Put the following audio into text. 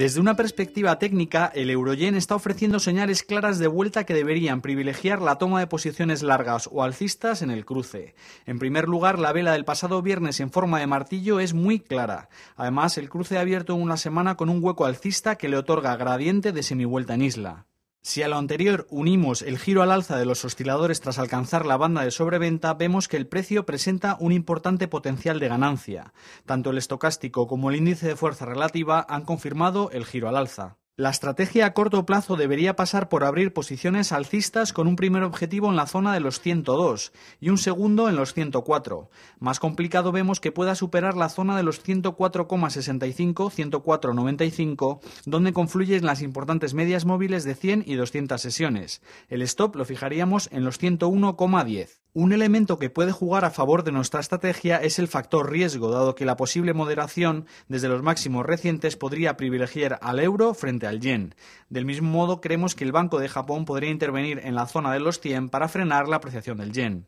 Desde una perspectiva técnica, el Euroyen está ofreciendo señales claras de vuelta que deberían privilegiar la toma de posiciones largas o alcistas en el cruce. En primer lugar, la vela del pasado viernes en forma de martillo es muy clara. Además, el cruce ha abierto una semana con un hueco alcista que le otorga gradiente de semivuelta en isla. Si a lo anterior unimos el giro al alza de los osciladores tras alcanzar la banda de sobreventa, vemos que el precio presenta un importante potencial de ganancia. Tanto el estocástico como el índice de fuerza relativa han confirmado el giro al alza. La estrategia a corto plazo debería pasar por abrir posiciones alcistas con un primer objetivo en la zona de los 102 y un segundo en los 104. Más complicado vemos que pueda superar la zona de los 104,65, 104,95, donde confluyen las importantes medias móviles de 100 y 200 sesiones. El stop lo fijaríamos en los 101,10. Un elemento que puede jugar a favor de nuestra estrategia es el factor riesgo, dado que la posible moderación desde los máximos recientes podría privilegiar al euro frente al yen. Del mismo modo, creemos que el Banco de Japón podría intervenir en la zona de los 100 para frenar la apreciación del yen.